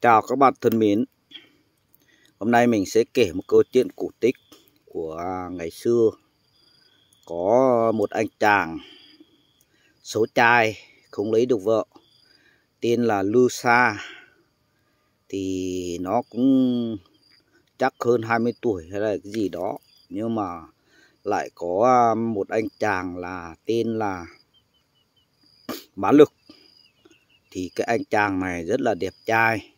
Chào các bạn thân mến Hôm nay mình sẽ kể một câu chuyện cổ tích của ngày xưa Có một anh chàng xấu trai không lấy được vợ Tên là Lusa Thì nó cũng chắc hơn 20 tuổi hay là cái gì đó Nhưng mà lại có à, một anh chàng là tên là Bá Lực thì cái anh chàng này rất là đẹp trai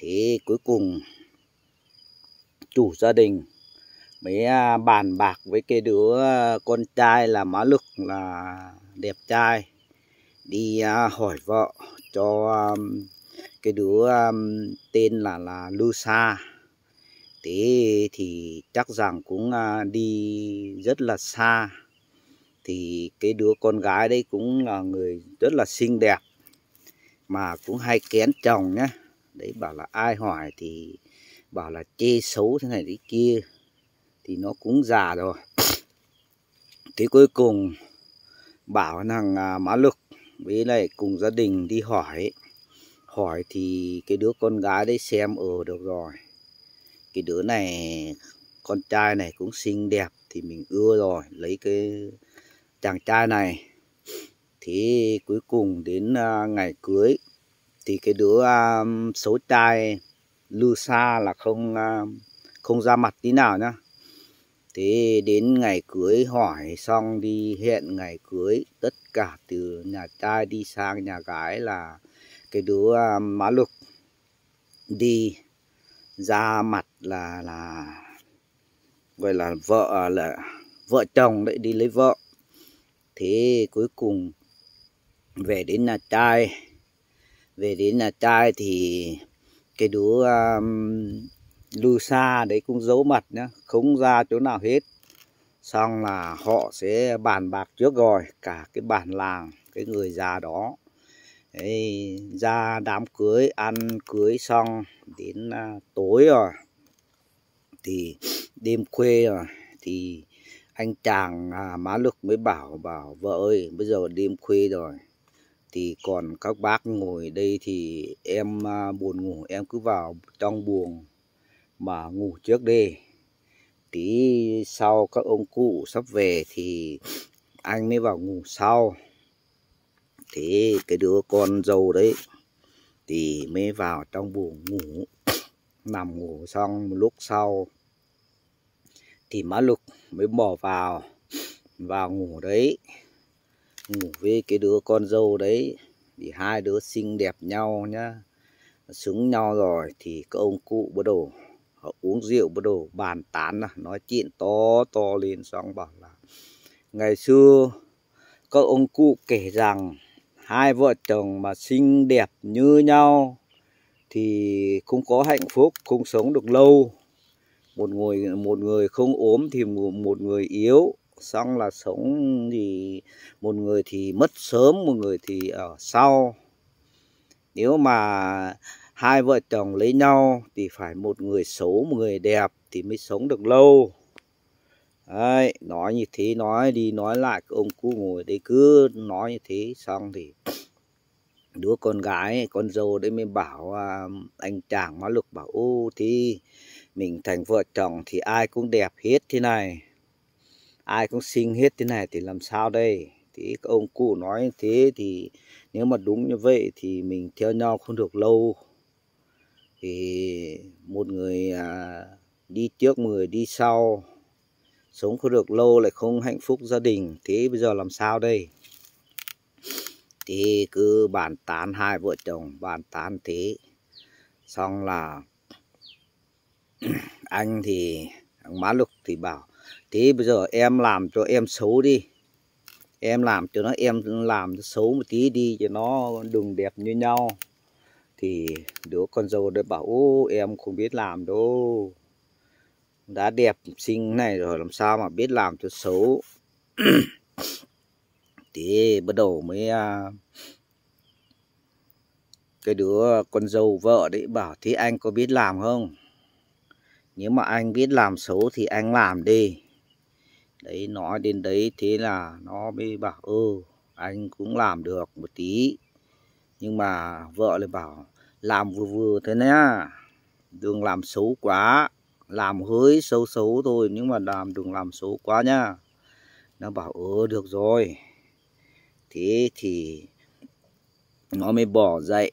thì cuối cùng chủ gia đình mới à, bàn bạc với cái đứa à, con trai là má lực là đẹp trai đi à, hỏi vợ cho cái đứa tên là là lưu sa thế thì chắc rằng cũng đi rất là xa thì cái đứa con gái đấy cũng là người rất là xinh đẹp mà cũng hay kén chồng nhé đấy bảo là ai hỏi thì bảo là chê xấu thế này thế kia thì nó cũng già rồi thế cuối cùng bảo thằng à, má lực với lại cùng gia đình đi hỏi hỏi thì cái đứa con gái đấy xem ở được rồi cái đứa này con trai này cũng xinh đẹp thì mình ưa rồi lấy cái chàng trai này thế cuối cùng đến à, ngày cưới thì cái đứa um, à, số trai lư xa là không um, không ra mặt tí nào nhá thế đến ngày cưới hỏi xong đi hẹn ngày cưới tất cả từ nhà trai đi sang nhà gái là cái đứa um, má lục đi ra mặt là là gọi là vợ là vợ chồng lại đi lấy vợ thế cuối cùng về đến nhà trai về đến nhà trai thì cái đứa um, lưu xa đấy cũng giấu mặt nhá không ra chỗ nào hết xong là họ sẽ bàn bạc trước rồi cả cái bản làng cái người già đó đấy, ra đám cưới ăn cưới xong đến uh, tối rồi thì đêm khuya rồi thì anh chàng à, má lực mới bảo bảo vợ ơi bây giờ đêm khuya rồi thì còn các bác ngồi đây thì em à, buồn ngủ em cứ vào trong buồng mà ngủ trước đi tí sau các ông cụ sắp về thì anh mới vào ngủ sau thế cái đứa con dâu đấy thì mới vào trong buồng ngủ nằm ngủ xong một lúc sau thì má lục mới bỏ vào vào ngủ đấy ngủ với cái đứa con dâu đấy thì hai đứa xinh đẹp nhau nhá xứng nhau rồi thì các ông cụ bắt đầu họ uống rượu bắt đầu bàn tán à, nói chuyện to to lên xong bảo là ngày xưa các ông cụ kể rằng hai vợ chồng mà xinh đẹp như nhau thì không có hạnh phúc không sống được lâu một người một người không ốm thì một người yếu xong là sống thì một người thì mất sớm một người thì ở sau nếu mà hai vợ chồng lấy nhau thì phải một người xấu một người đẹp thì mới sống được lâu Đấy, nói như thế nói đi nói lại ông cu ngồi đấy cứ nói như thế xong thì đứa con gái con dâu đấy mới bảo à, anh chàng má lục bảo ô thì mình thành vợ chồng thì ai cũng đẹp hết thế này ai cũng sinh hết thế này thì làm sao đây thì ông cụ nói thế thì nếu mà đúng như vậy thì mình theo nhau không được lâu thì một người à, đi trước một người đi sau sống không được lâu lại không hạnh phúc gia đình thế bây giờ làm sao đây thì cứ bàn tán hai vợ chồng bàn tán thế xong là anh thì thằng má lục thì bảo thế bây giờ em làm cho em xấu đi em làm cho nó em làm xấu một tí đi cho nó đừng đẹp như nhau thì đứa con dâu đấy bảo ô em không biết làm đâu đã đẹp xinh này rồi làm sao mà biết làm cho xấu thế bắt đầu mới à, cái đứa con dâu vợ đấy bảo thế anh có biết làm không nếu mà anh biết làm xấu thì anh làm đi đấy nói đến đấy thế là nó mới bảo ừ anh cũng làm được một tí nhưng mà vợ lại bảo làm vừa vừa thế nhá đừng làm xấu quá làm hơi xấu xấu thôi nhưng mà làm đừng làm xấu quá nhá nó bảo ừ được rồi thế thì nó mới bỏ dậy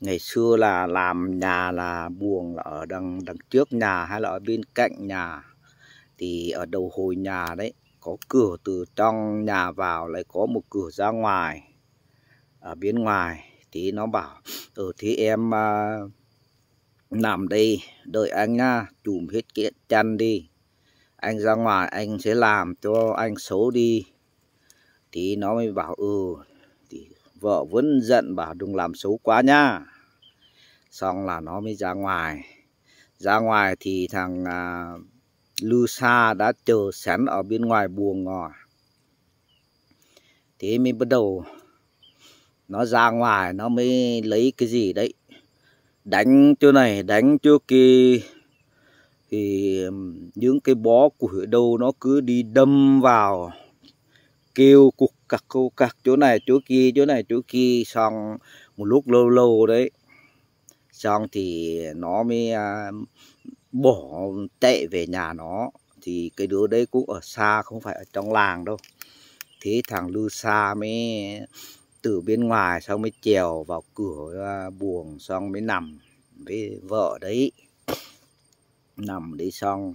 ngày xưa là làm nhà là buồng là ở đằng đằng trước nhà hay là ở bên cạnh nhà thì ở đầu hồi nhà đấy có cửa từ trong nhà vào lại có một cửa ra ngoài ở bên ngoài thì nó bảo ở ừ, thế em à, nằm đây đợi anh nha à, chùm hết kiện chăn đi anh ra ngoài anh sẽ làm cho anh xấu đi thì nó mới bảo ừ vợ vẫn giận bảo đừng làm xấu quá nha xong là nó mới ra ngoài ra ngoài thì thằng à, lư sa đã chờ sẵn ở bên ngoài buồng ngò thế mới bắt đầu nó ra ngoài nó mới lấy cái gì đấy đánh chỗ này đánh chỗ kia thì những cái bó củi đâu nó cứ đi đâm vào kêu cục cặc cục cặc chỗ này chỗ kia chỗ này chỗ kia xong một lúc lâu lâu đấy xong thì nó mới à, bỏ tệ về nhà nó thì cái đứa đấy cũng ở xa không phải ở trong làng đâu thế thằng lư xa mới từ bên ngoài xong mới trèo vào cửa à, buồng xong mới nằm với vợ đấy nằm đấy xong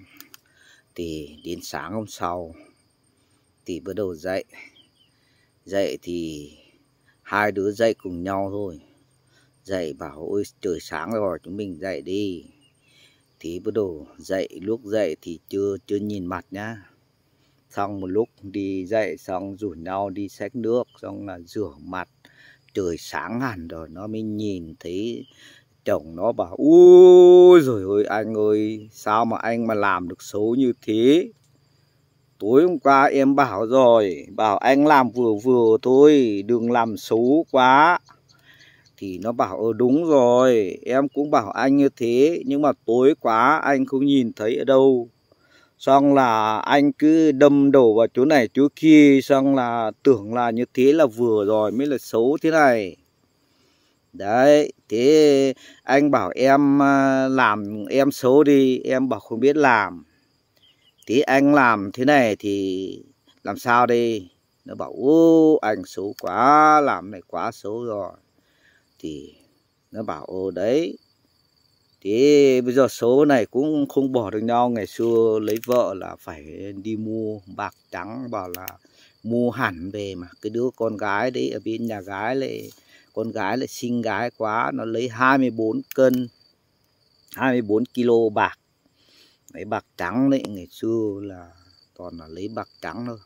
thì đến sáng hôm sau thì bắt đầu dậy dậy thì hai đứa dậy cùng nhau thôi dậy bảo ôi trời sáng rồi chúng mình dậy đi thì bắt đầu dậy lúc dậy thì chưa chưa nhìn mặt nhá xong một lúc đi dậy xong rủ nhau đi xách nước xong là rửa mặt trời sáng hẳn rồi nó mới nhìn thấy chồng nó bảo ui rồi ôi anh ơi sao mà anh mà làm được xấu như thế Tối hôm qua em bảo rồi, bảo anh làm vừa vừa thôi, đừng làm xấu quá. Thì nó bảo ờ đúng rồi, em cũng bảo anh như thế, nhưng mà tối quá anh không nhìn thấy ở đâu. Xong là anh cứ đâm đầu vào chỗ này chỗ kia, xong là tưởng là như thế là vừa rồi mới là xấu thế này. Đấy, thế anh bảo em à, làm em xấu đi, em bảo không biết làm thì anh làm thế này thì làm sao đây nó bảo ô anh xấu quá làm này quá xấu rồi thì nó bảo ô đấy thì bây giờ số này cũng không bỏ được nhau ngày xưa lấy vợ là phải đi mua bạc trắng bảo là mua hẳn về mà cái đứa con gái đấy ở bên nhà gái lại con gái lại xinh gái quá nó lấy 24 cân 24 kg bạc lấy bạc trắng đấy ngày xưa là toàn là lấy bạc trắng thôi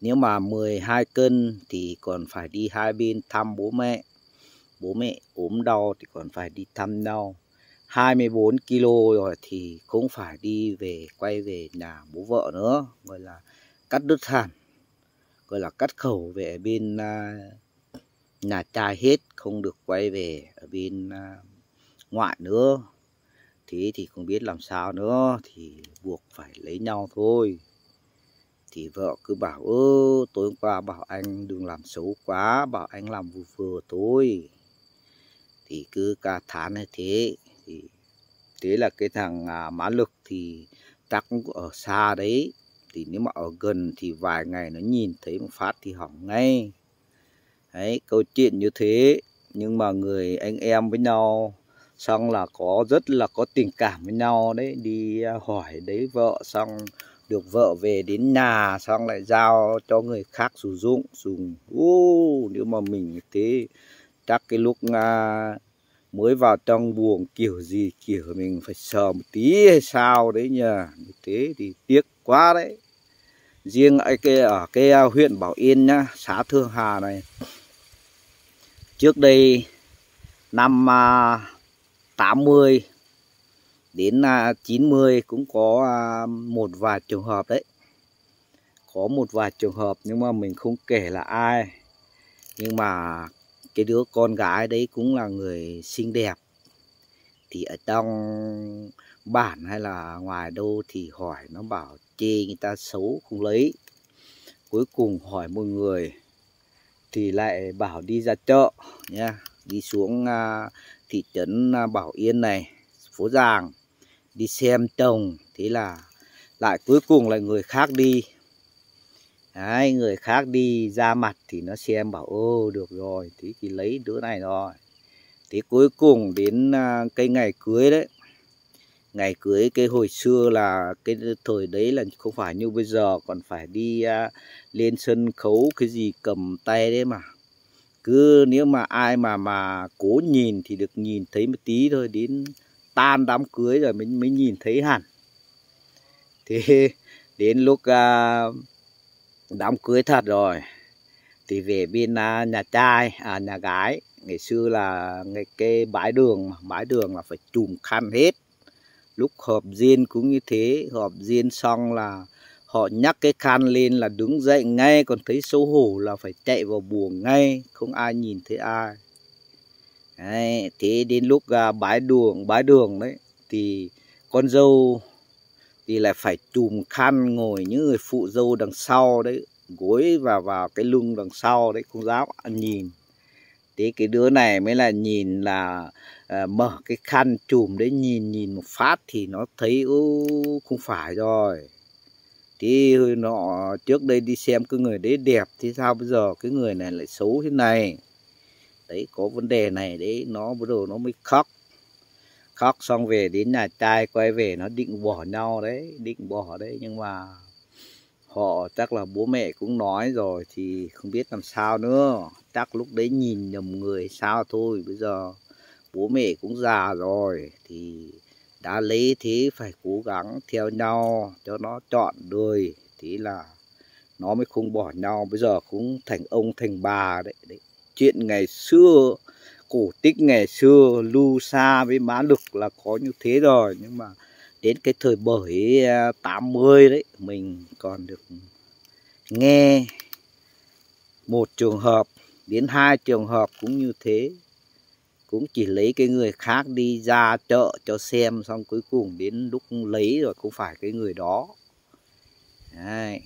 nếu mà 12 cân thì còn phải đi hai bên thăm bố mẹ bố mẹ ốm đau thì còn phải đi thăm nhau 24 kg rồi thì không phải đi về quay về nhà bố vợ nữa gọi là cắt đứt hẳn gọi là cắt khẩu về bên à, nhà trai hết không được quay về ở bên à, ngoại nữa thế thì không biết làm sao nữa thì buộc phải lấy nhau thôi thì vợ cứ bảo ơ tối hôm qua bảo anh đừng làm xấu quá bảo anh làm vừa vừa thôi thì cứ ca thán như thế thì thế là cái thằng à, mã lực thì chắc cũng ở xa đấy thì nếu mà ở gần thì vài ngày nó nhìn thấy một phát thì hỏng ngay đấy câu chuyện như thế nhưng mà người anh em với nhau xong là có rất là có tình cảm với nhau đấy đi à, hỏi đấy vợ xong được vợ về đến nhà xong lại giao cho người khác sử dụng dùng ô nếu mà mình thế chắc cái lúc à, mới vào trong buồng kiểu gì kiểu mình phải sờ một tí hay sao đấy nhờ thế thì tiếc quá đấy riêng ấy cái ở cái à, huyện Bảo Yên nhá xã Thương Hà này trước đây năm à, 80 đến 90 à, cũng có à, một vài trường hợp đấy có một vài trường hợp nhưng mà mình không kể là ai nhưng mà cái đứa con gái đấy cũng là người xinh đẹp thì ở trong bản hay là ngoài đâu thì hỏi nó bảo chê người ta xấu không lấy cuối cùng hỏi một người thì lại bảo đi ra chợ nha đi xuống à, thị trấn à, Bảo Yên này phố Giàng đi xem chồng thế là lại cuối cùng lại người khác đi Đấy, người khác đi ra mặt thì nó xem bảo ô được rồi thế thì lấy đứa này rồi thế cuối cùng đến à, cái ngày cưới đấy ngày cưới cái hồi xưa là cái thời đấy là không phải như bây giờ còn phải đi uh, lên sân khấu cái gì cầm tay đấy mà cứ nếu mà ai mà mà cố nhìn thì được nhìn thấy một tí thôi đến tan đám cưới rồi mới mới nhìn thấy hẳn thế đến lúc à, đám cưới thật rồi thì về bên à, nhà trai à, nhà gái ngày xưa là ngày cái bãi đường bãi đường là phải chùm khăn hết lúc họp riêng cũng như thế họp riêng xong là Họ nhắc cái khan lên là đứng dậy ngay, còn thấy xấu hổ là phải chạy vào buồng ngay, không ai nhìn thấy ai. Đấy, thế đến lúc à, bái đường, bái đường đấy, thì con dâu thì lại phải chùm khăn ngồi những người phụ dâu đằng sau đấy, gối vào vào cái lưng đằng sau đấy, không dám nhìn. Thế cái đứa này mới là nhìn là à, mở cái khăn chùm đấy nhìn nhìn một phát thì nó thấy ô, không phải rồi chứ nọ trước đây đi xem cái người đấy đẹp thì sao bây giờ cái người này lại xấu thế này đấy có vấn đề này đấy nó bắt đầu nó mới khóc khóc xong về đến nhà trai quay về nó định bỏ nhau đấy định bỏ đấy nhưng mà họ chắc là bố mẹ cũng nói rồi thì không biết làm sao nữa chắc lúc đấy nhìn nhầm người sao thôi bây giờ bố mẹ cũng già rồi thì đã lấy thì phải cố gắng theo nhau cho nó chọn đời thì là nó mới không bỏ nhau bây giờ cũng thành ông thành bà đấy, đấy. chuyện ngày xưa cổ tích ngày xưa lưu xa với mã lực là có như thế rồi nhưng mà đến cái thời bởi 80 à, đấy mình còn được nghe một trường hợp đến hai trường hợp cũng như thế cũng chỉ lấy cái người khác đi ra chợ cho xem xong cuối cùng đến lúc lấy rồi cũng phải cái người đó Đấy.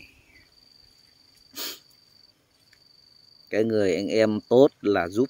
cái người anh em tốt là giúp